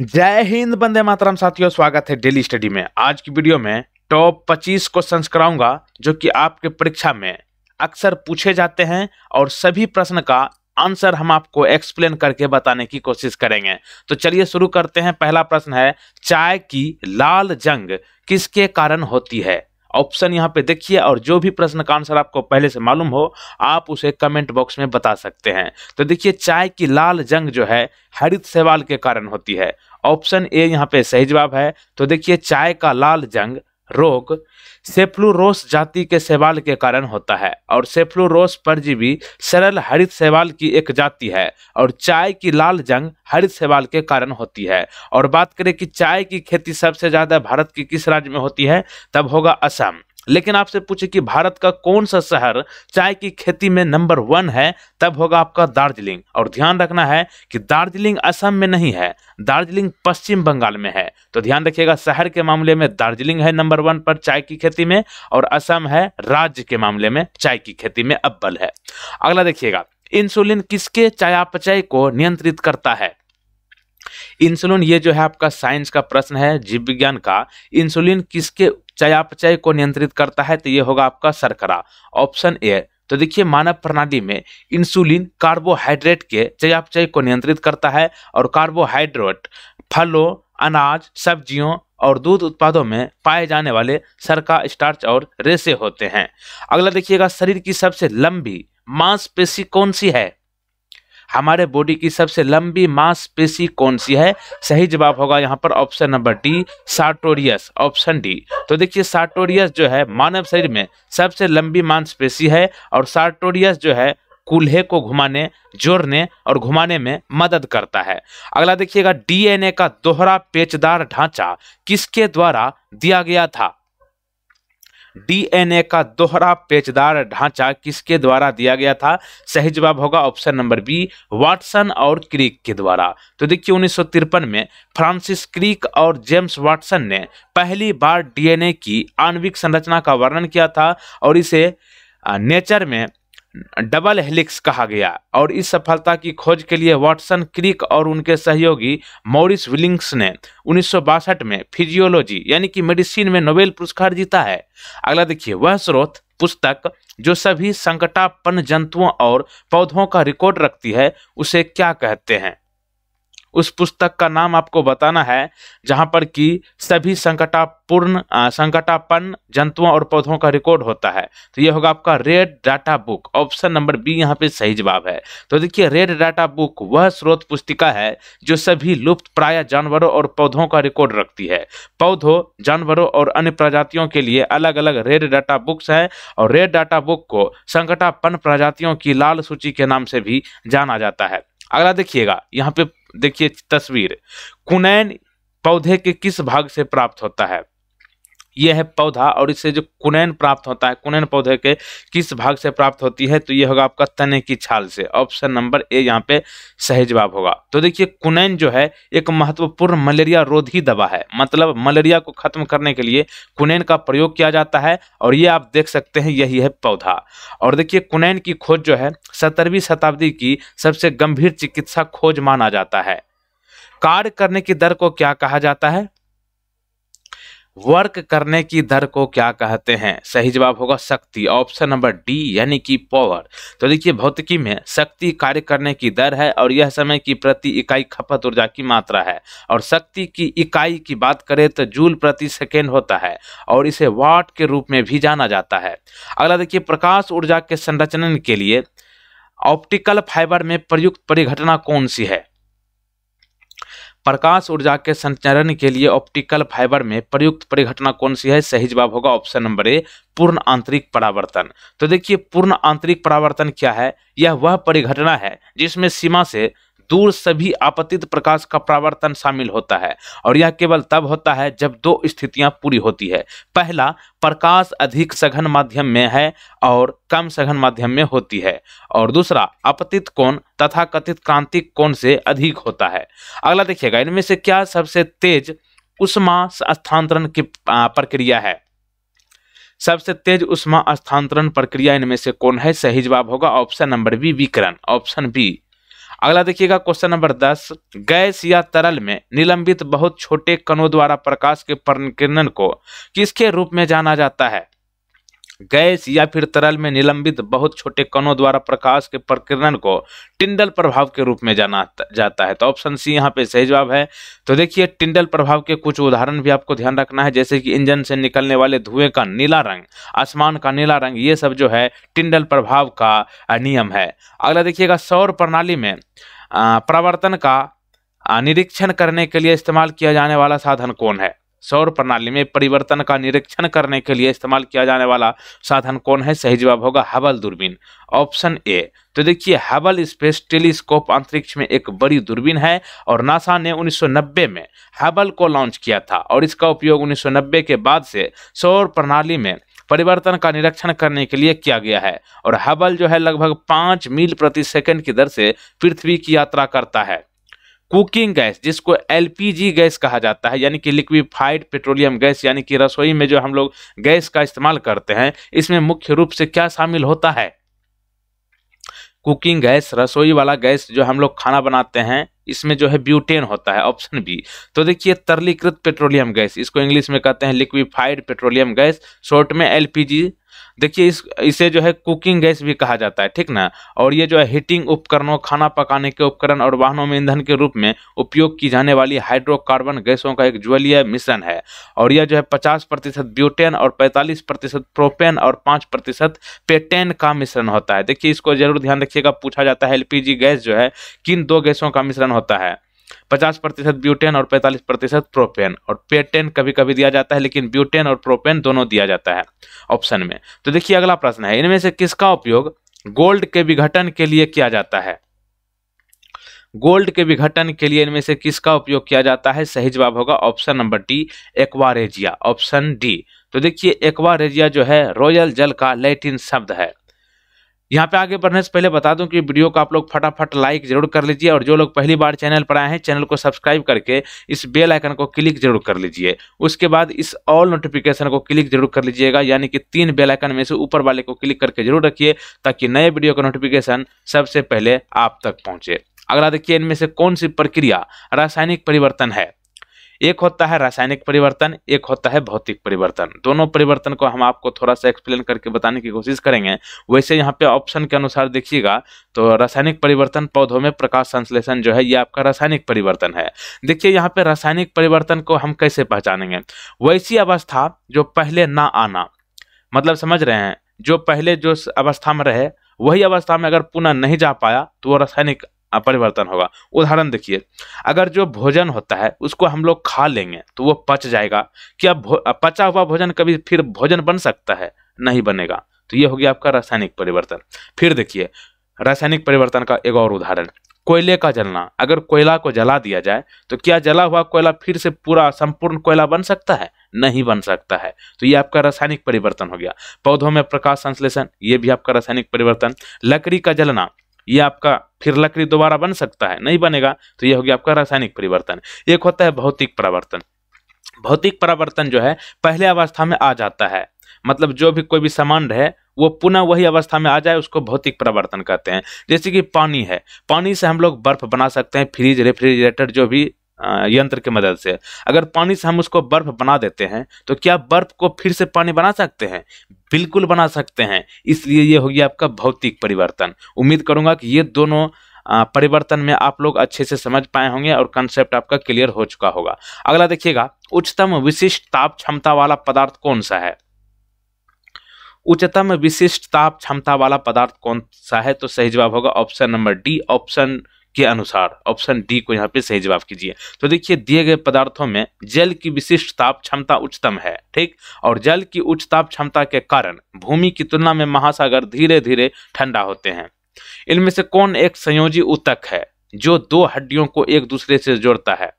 जय हिंद बंदे मातरम साथियों स्वागत है डेली स्टडी में आज की वीडियो में टॉप 25 क्वेश्चंस कराऊंगा जो कि आपके परीक्षा में अक्सर पूछे जाते हैं और सभी प्रश्न का आंसर हम आपको एक्सप्लेन करके बताने की कोशिश करेंगे तो चलिए शुरू करते हैं पहला प्रश्न है चाय की लाल जंग किसके कारण होती है ऑप्शन यहाँ पे देखिए और जो भी प्रश्न का आंसर आपको पहले से मालूम हो आप उसे कमेंट बॉक्स में बता सकते हैं तो देखिए चाय की लाल जंग जो है हरित सेवाल के कारण होती है ऑप्शन ए यहाँ पे सही जवाब है तो देखिए चाय का लाल जंग रोग सेफ्लूरोस जाति के सेवाल के कारण होता है और सेफ्लूरोस परजीवी सरल हरित सेवाल की एक जाति है और चाय की लाल जंग हरित सेवाल के कारण होती है और बात करें कि चाय की खेती सबसे ज़्यादा भारत के किस राज्य में होती है तब होगा असम लेकिन आपसे पूछे कि भारत का कौन सा शहर चाय की खेती में नंबर वन है तब होगा आपका दार्जिलिंग और ध्यान रखना है कि दार्जिलिंग असम में नहीं है दार्जिलिंग पश्चिम बंगाल में है तो ध्यान रखिएगा शहर के मामले में दार्जिलिंग है नंबर वन पर चाय की खेती में और असम है राज्य के मामले में चाय की खेती में अब्बल है अगला देखिएगा इंसुलिन किसके चयापचय को नियंत्रित करता है इंसुलिन ये जो है आपका साइंस का प्रश्न है जीव विज्ञान का इंसुलिन किसके चयापचय को नियंत्रित करता है तो ये होगा आपका सरकरा ऑप्शन ए तो देखिए मानव प्रणाली में इंसुलिन कार्बोहाइड्रेट के चयापचय को नियंत्रित करता है और कार्बोहाइड्रेट फलों अनाज सब्जियों और दूध उत्पादों में पाए जाने वाले सरका स्टार्च और रेसे होते हैं अगला देखिएगा शरीर की सबसे लंबी मांसपेशी कौन सी है हमारे बॉडी की सबसे लंबी मांसपेशी कौन सी है सही जवाब होगा यहाँ पर option number D Sartorius option D तो देखिए सार्टोरियस जो है मानव शरीर में सबसे लंबी मांसपेशी है और सार्टोरियस जो है कूल्हे को घुमाने जोड़ने और घुमाने में मदद करता है अगला देखिएगा डीएनए का दोहरा पेचदार ढांचा किसके द्वारा दिया गया था डीएनए का दोहरा पेचदार ढांचा किसके द्वारा दिया गया था सही जवाब होगा ऑप्शन नंबर बी वाटसन और क्रिक के द्वारा तो देखिए उन्नीस में फ्रांसिस क्रिक और जेम्स वाटसन ने पहली बार डीएनए की आणविक संरचना का वर्णन किया था और इसे नेचर में डबल हेलिक्स कहा गया और इस सफलता की खोज के लिए वाटसन क्रिक और उनके सहयोगी मॉरिस विलिंग्स ने उन्नीस में फिजियोलॉजी यानी कि मेडिसिन में नोबेल पुरस्कार जीता है अगला देखिए वह स्रोत पुस्तक जो सभी संकटापन्न जंतुओं और पौधों का रिकॉर्ड रखती है उसे क्या कहते हैं उस पुस्तक का नाम आपको बताना है जहां पर कि सभी संकटापूर्ण संकटापन जंतुओं और पौधों का रिकॉर्ड होता है तो ये होगा आपका red data book option number B यहाँ पे सही जवाब है तो देखिए रेड डाटा बुक वह स्रोत पुस्तिका है जो सभी लुप्त प्राय जानवरों और पौधों का रिकॉर्ड रखती है पौधों जानवरों और अन्य प्रजातियों के लिए अलग अलग रेड डाटा बुक्स हैं और रेड डाटा बुक को संकटापन प्रजातियों की लाल सूची के नाम से भी जाना जाता है अगला देखिएगा यहाँ पे देखिए तस्वीर कुनैन पौधे के किस भाग से प्राप्त होता है यह है पौधा और इससे जो कुनैन प्राप्त होता है कुनैन पौधे के किस भाग से प्राप्त होती है तो यह होगा आपका तने की छाल से ऑप्शन नंबर ए यहाँ पे सही जवाब होगा तो देखिए कुनैन जो है एक महत्वपूर्ण मलेरिया रोधी दवा है मतलब मलेरिया को खत्म करने के लिए कुनैन का प्रयोग किया जाता है और ये आप देख सकते हैं यही है पौधा और देखिए कुनैन की खोज जो है सत्तरवीं शताब्दी की सबसे गंभीर चिकित्सा खोज माना जाता है कार्य करने की दर को क्या कहा जाता है वर्क करने की दर को क्या कहते हैं सही जवाब होगा शक्ति ऑप्शन नंबर डी यानी कि पावर तो देखिए भौतिकी में शक्ति कार्य करने की दर है और यह समय की प्रति इकाई खपत ऊर्जा की मात्रा है और शक्ति की इकाई की बात करें तो जूल प्रति सेकेंड होता है और इसे वाट के रूप में भी जाना जाता है अगला देखिए प्रकाश ऊर्जा के संरचना के लिए ऑप्टिकल फाइबर में प्रयुक्त परिघटना कौन सी है प्रकाश ऊर्जा के संचरण के लिए ऑप्टिकल फाइबर में प्रयुक्त परिघटना कौन सी है सही जवाब होगा ऑप्शन नंबर ए पूर्ण आंतरिक परावर्तन तो देखिए पूर्ण आंतरिक परावर्तन क्या है यह वह परिघटना है जिसमें सीमा से दूर सभी आपतित प्रकाश का प्रावर्तन शामिल होता है और यह केवल तब होता है जब दो स्थितियां पूरी होती है पहला प्रकाश अधिक सघन माध्यम में है और कम सघन माध्यम में होती है और दूसरा अपतित कोण तथा कथित क्रांतिक कोण से अधिक होता है अगला देखिएगा इनमें से क्या सबसे तेज उष्मा स्थानांतरण की प्रक्रिया है सबसे तेज उष्मा स्थानांतरण प्रक्रिया इनमें से कौन है सही जवाब होगा ऑप्शन नंबर बी विकरण ऑप्शन बी अगला देखिएगा क्वेश्चन नंबर दस गैस या तरल में निलंबित बहुत छोटे कणों द्वारा प्रकाश के प्रकीर्णन को किसके रूप में जाना जाता है गैस या फिर तरल में निलंबित बहुत छोटे कणों द्वारा प्रकाश के प्रकीर्णन को टिंडल प्रभाव के रूप में जाना जाता है तो ऑप्शन सी यहाँ पे सही जवाब है तो देखिए टिंडल प्रभाव के कुछ उदाहरण भी आपको ध्यान रखना है जैसे कि इंजन से निकलने वाले धुएं का नीला रंग आसमान का नीला रंग ये सब जो है टिंडल प्रभाव का नियम है अगला देखिएगा सौर प्रणाली में प्रवर्तन का निरीक्षण करने के लिए इस्तेमाल किया जाने वाला साधन कौन है सौर प्रणाली में परिवर्तन का निरीक्षण करने के लिए इस्तेमाल किया जाने वाला साधन कौन है सही जवाब होगा हबल दूरबीन ऑप्शन ए तो देखिए हबल स्पेस टेलीस्कोप अंतरिक्ष में एक बड़ी दूरबीन है और नासा ने 1990 में हबल को लॉन्च किया था और इसका उपयोग 1990 के बाद से सौर प्रणाली में परिवर्तन का निरीक्षण करने के लिए किया गया है और हबल जो है लगभग पाँच मील प्रति सेकेंड की दर से पृथ्वी की यात्रा करता है कुकिंग गैस जिसको एलपीजी गैस कहा जाता है यानी कि लिक्विफाइड पेट्रोलियम गैस यानी कि रसोई में जो हम लोग गैस का इस्तेमाल करते हैं इसमें मुख्य रूप से क्या शामिल होता है कुकिंग गैस रसोई वाला गैस जो हम लोग खाना बनाते हैं इसमें जो है ब्यूटेन होता है ऑप्शन बी तो देखिए तरलीकृत पेट्रोलियम गैस इसको इंग्लिश में कहते हैं लिक्विफाइड पेट्रोलियम गैस शॉर्ट में एलपीजी देखिए इस इसे जो है कुकिंग गैस भी कहा जाता है ठीक ना और ये जो है हीटिंग उपकरणों खाना पकाने के उपकरण और वाहनों में ईंधन के रूप में उपयोग की जाने वाली हाइड्रोकार्बन गैसों का एक ज्वलीय मिश्रण है और यह जो है पचास प्रतिशत ब्यूटेन और पैंतालीस प्रतिशत प्रोपेन और पाँच प्रतिशत पेटेन का मिश्रण होता है देखिए इसको जरूर ध्यान रखिएगा पूछा जाता है एल गैस जो है किन दो गैसों का मिश्रण होता है पचास प्रतिशत ब्यूटेन और पैंतालीस प्रतिशत प्रोपेन और पेटेन कभी कभी दिया जाता है लेकिन ब्यूटेन और प्रोपेन दोनों दिया जाता है ऑप्शन में तो देखिए अगला प्रश्न है इनमें से किसका उपयोग गोल्ड के विघटन के लिए किया जाता है गोल्ड के विघटन के लिए इनमें से किसका उपयोग किया जाता है सही जवाब होगा option number D aqua regia option D तो देखिए एक्वारेजिया जो है रॉयल जल का लैटिन शब्द है यहाँ पे आगे बढ़ने से पहले बता दूं कि वीडियो को आप लोग फटाफट लाइक जरूर कर लीजिए और जो लोग पहली बार चैनल पर आए हैं चैनल को सब्सक्राइब करके इस बेल आइकन को क्लिक जरूर कर लीजिए उसके बाद इस ऑल नोटिफिकेशन को क्लिक जरूर कर लीजिएगा यानी कि तीन बेल आइकन में से ऊपर वाले को क्लिक करके जरूर रखिए ताकि नए वीडियो का नोटिफिकेशन सबसे पहले आप तक पहुँचे अगला देखिए इनमें से कौन सी प्रक्रिया रासायनिक परिवर्तन है एक होता है रासायनिक परिवर्तन एक होता है भौतिक परिवर्तन दोनों परिवर्तन को हम आपको थोड़ा सा एक्सप्लेन करके बताने की कोशिश करेंगे वैसे यहाँ पे ऑप्शन के अनुसार देखिएगा तो रासायनिक परिवर्तन पौधों में प्रकाश संश्लेषण जो है ये आपका रासायनिक परिवर्तन है देखिए यहाँ पे रासायनिक परिवर्तन को हम कैसे पहचानेंगे वैसी अवस्था जो पहले ना आना मतलब समझ रहे हैं जो पहले जो अवस्था में रहे वही अवस्था में अगर पुनः नहीं जा पाया तो वो रासायनिक परिवर्तन होगा उदाहरण देखिए अगर जो भोजन होता है उसको हम लोग खा लेंगे तो वो पच जाएगा क्या पचा हुआ भोजन कभी फिर भोजन बन सकता है नहीं बनेगा तो ये हो गया आपका रासायनिक परिवर्तन फिर देखिए रासायनिक परिवर्तन का एक और उदाहरण कोयले का जलना अगर कोयला को जला दिया जाए तो क्या जला हुआ कोयला फिर से पूरा संपूर्ण कोयला बन सकता है नहीं बन सकता है तो ये आपका रासायनिक परिवर्तन हो गया पौधों में प्रकाश संश्लेषण ये भी आपका रासायनिक परिवर्तन लकड़ी का जलना ये आपका फिर लकड़ी दोबारा बन सकता है नहीं बनेगा तो ये हो गया आपका रासायनिक परिवर्तन एक होता है भौतिक परावर्तन भौतिक परावर्तन जो है पहले अवस्था में आ जाता है मतलब जो भी कोई भी सामान रहे वो पुनः वही अवस्था में आ जाए उसको भौतिक परावर्तन कहते हैं जैसे कि पानी है पानी से हम लोग बर्फ बना सकते हैं फ्रिज रेफ्रिजरेटर जो भी यंत्र की मदद से अगर पानी से हम उसको बर्फ बना देते हैं तो क्या बर्फ को फिर से पानी बना सकते हैं बिल्कुल बना सकते हैं इसलिए ये हो गया आपका भौतिक परिवर्तन उम्मीद करूंगा कि ये दोनों परिवर्तन में आप लोग अच्छे से समझ पाए होंगे और कंसेप्ट आपका क्लियर हो चुका होगा अगला देखिएगा उच्चतम विशिष्ट ताप क्षमता वाला पदार्थ कौन सा है उच्चतम विशिष्ट ताप क्षमता वाला पदार्थ कौन सा है तो सही जवाब होगा ऑप्शन नंबर डी ऑप्शन के अनुसार ऑप्शन डी को यहाँ पे सही जवाब कीजिए तो देखिए दिए गए पदार्थों में जल की विशिष्ट ताप क्षमता उच्चतम है ठीक और जल की उच्च ताप क्षमता के कारण भूमि की तुलना में महासागर धीरे धीरे ठंडा होते हैं इनमें से कौन एक संयोजी उतक है जो दो हड्डियों को एक दूसरे से जोड़ता है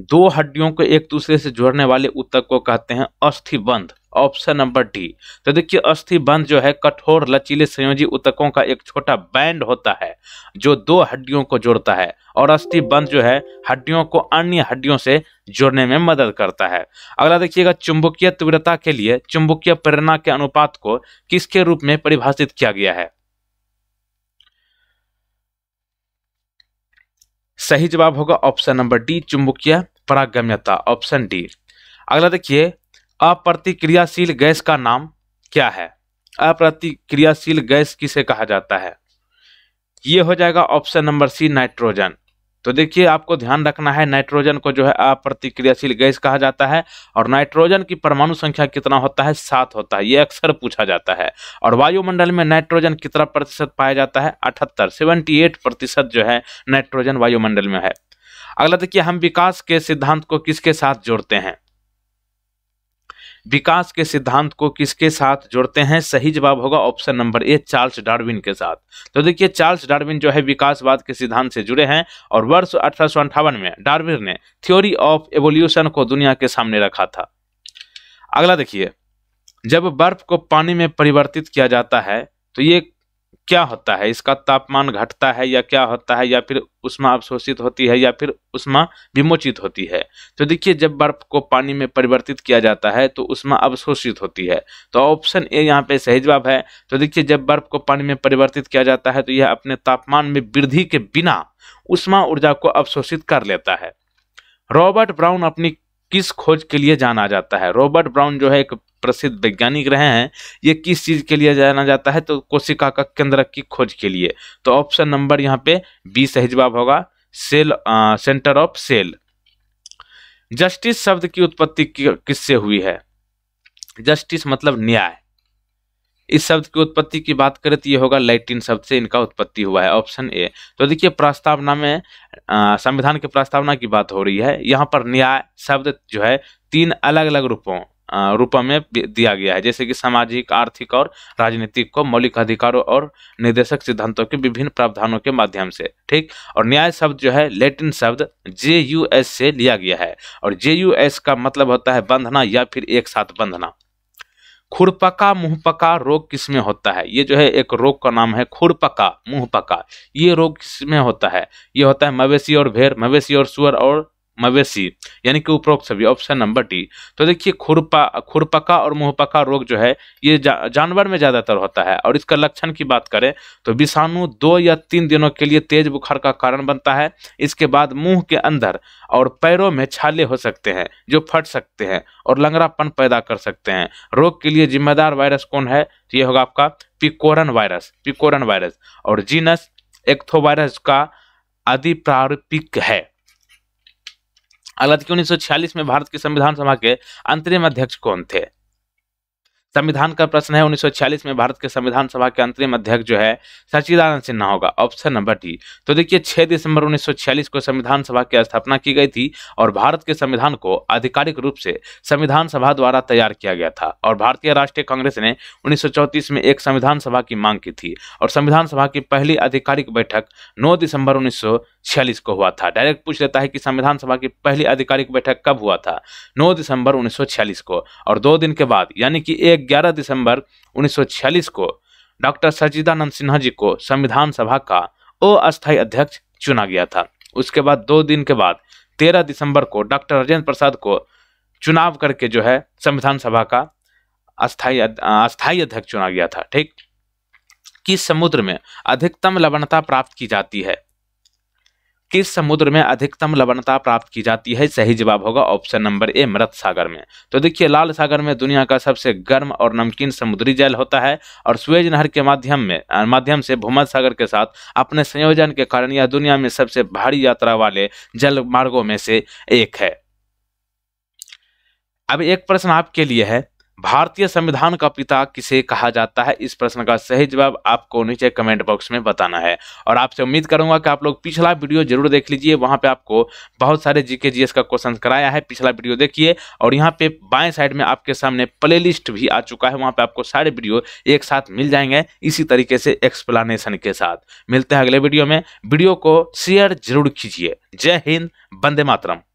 दो हड्डियों को एक दूसरे से जोड़ने वाले उत्तक को कहते हैं अस्थिबंध ऑप्शन नंबर डी तो देखिए अस्थिबंध जो है कठोर लचीले संयोजी उतकों का एक छोटा बैंड होता है जो दो हड्डियों को जोड़ता है और अस्थिबंध जो है हड्डियों को अन्य हड्डियों से जोड़ने में मदद करता है अगला देखिएगा चुंबकीय तीव्रता के लिए चुंबकीय प्रेरणा के अनुपात को किसके रूप में परिभाषित किया गया है सही जवाब होगा ऑप्शन नंबर डी चुंबकीय परागम्यता ऑप्शन डी अगला देखिए अप्रतिक्रियाशील गैस का नाम क्या है अप्रतिक्रियाशील गैस किसे कहा जाता है ये हो जाएगा ऑप्शन नंबर सी नाइट्रोजन तो देखिए आपको ध्यान रखना है नाइट्रोजन को जो है अप्रतिक्रियाशील गैस कहा जाता है और नाइट्रोजन की परमाणु संख्या कितना होता है सात होता है ये अक्सर पूछा जाता है और वायुमंडल में नाइट्रोजन कितना प्रतिशत पाया जाता है अठहत्तर सेवेंटी एट प्रतिशत जो है नाइट्रोजन वायुमंडल में है अगला देखिए हम विकास के सिद्धांत को किसके साथ जोड़ते हैं विकास के सिद्धांत को किसके साथ जोड़ते हैं सही जवाब होगा option number A Charles Darwin के साथ तो देखिए चार्ल्स डार्विन जो है विकासवाद के सिद्धांत से जुड़े हैं और वर्ष अठारह में डार्विन ने थ्योरी ऑफ एवोल्यूशन को दुनिया के सामने रखा था अगला देखिए जब बर्फ को पानी में परिवर्तित किया जाता है तो ये क्या होता है इसका तापमान घटता है या क्या होता है या फिर उष्मा अवशोषित होती है या फिर उष्मा विमोचित होती है तो देखिए जब बर्फ को पानी में परिवर्तित किया जाता है तो उष्मा अवशोषित होती है तो ऑप्शन ए यहाँ पे सही जवाब है तो देखिए जब बर्फ को पानी में परिवर्तित किया जाता है तो यह अपने तापमान में वृद्धि के बिना उष्मा ऊर्जा को अवशोषित कर लेता है रॉबर्ट ब्राउन अपनी किस खोज के लिए जाना जाता है रॉबर्ट ब्राउन जो है एक प्रसिद्ध वैज्ञानिक रहे हैं ये किस चीज़ के लिए जाना जाता है तो कोशिका का केंद्रक की खोज के लिए तो ऑप्शन नंबर यहाँ पे बी सही जवाब होगा cell centre of cell justice शब्द की उत्पत्ति किससे हुई है जस्टिस मतलब न्याय इस शब्द की उत्पत्ति की बात करें तो ये होगा लैटिन शब्द से इनका उत्पत्ति हुआ है ऑप्शन ए तो देखिए प्रस्तावना में संविधान के प्रस्तावना की बात हो रही है यहाँ पर न्याय शब्द जो है तीन अलग अलग रूपों रूप में दिया गया है जैसे कि सामाजिक आर्थिक और राजनीतिक को मौलिक अधिकारों और निर्देशक सिद्धांतों के विभिन्न प्रावधानों के माध्यम से ठीक और न्याय शब्द जो है लेटिन शब्द जे यू एस से लिया गया है और जे यू एस का मतलब होता है बंधना या फिर एक साथ बंधना खुरपका मुंहपका रोग किस में होता है ये जो है एक रोग का नाम है खुरपका मुंहपका ये रोग किस में होता है ये होता है मवेशी और भेड़ मवेशी और सुअर और मवेशी यानी कि उपरोक्त सभी ऑप्शन नंबर डी तो देखिए खुरपा खुरपका और मुहपका रोग जो है ये जा, जानवर में ज़्यादातर होता है और इसका लक्षण की बात करें तो विषाणु दो या तीन दिनों के लिए तेज बुखार का कारण बनता है इसके बाद मुंह के अंदर और पैरों में छाले हो सकते हैं जो फट सकते हैं और लंगरापन पैदा कर सकते हैं रोग के लिए जिम्मेदार वायरस कौन है तो ये होगा आपका पिकोरन वायरस पिकोरन वायरस और जीनस एक्थोवायरस का आदि प्रारूपिक है हालांकि 1946 में भारत की संविधान सभा के अंतरिम अध्यक्ष कौन थे संविधान का प्रश्न है 1946 में भारत के संविधान सभा के अंतरिम अध्यक्ष जो है सचिदानंद सिन्हा होगा ऑप्शन नंबर डी तो देखिए 6 दिसंबर 1946 को संविधान सभा की स्थापना की गई थी और भारत के संविधान को आधिकारिक रूप से संविधान सभा द्वारा तैयार किया गया था और भारतीय राष्ट्रीय कांग्रेस ने उन्नीस में एक संविधान सभा की मांग की थी और संविधान सभा की पहली आधिकारिक बैठक नौ दिसंबर उन्नीस छियालीस को हुआ था डायरेक्ट पूछ लेता है कि संविधान सभा की पहली आधिकारिक बैठक कब हुआ था 9 दिसंबर 1946 को और दो दिन के बाद यानी कि एक ग्यारह दिसंबर 1946 को डॉक्टर सचिदानंद सिन्हा जी को संविधान सभा का अस्थायी अध्यक्ष चुना गया था उसके बाद दो दिन के बाद तेरह दिसंबर को डॉक्टर राजेंद्र प्रसाद को चुनाव करके जो है संविधान सभा का अस्थायी अस्थायी अध्यक्ष चुना गया था ठीक किस समुद्र में अधिकतम लवणता प्राप्त की जाती है किस समुद्र में अधिकतम लवणता प्राप्त की जाती है सही जवाब होगा ऑप्शन नंबर ए मृत सागर में तो देखिए लाल सागर में दुनिया का सबसे गर्म और नमकीन समुद्री जल होता है और स्वेज नहर के माध्यम में माध्यम से भूमध सागर के साथ अपने संयोजन के कारण यह दुनिया में सबसे भारी यात्रा वाले जल मार्गो में से एक है अब एक प्रश्न आपके लिए है भारतीय संविधान का पिता किसे कहा जाता है इस प्रश्न का सही जवाब आपको नीचे कमेंट बॉक्स में बताना है और आपसे उम्मीद करूंगा कि आप लोग पिछला वीडियो जरूर देख लीजिए वहां पे आपको बहुत सारे जीके जीएस का क्वेश्चन कराया है पिछला वीडियो देखिए और यहाँ पे बाएं साइड में आपके सामने प्ले लिस्ट भी आ चुका है वहाँ पे आपको सारे वीडियो एक साथ मिल जाएंगे इसी तरीके से एक्सप्लानेशन के साथ मिलते हैं अगले वीडियो में वीडियो को शेयर जरूर कीजिए जय हिंद बंदे मातरम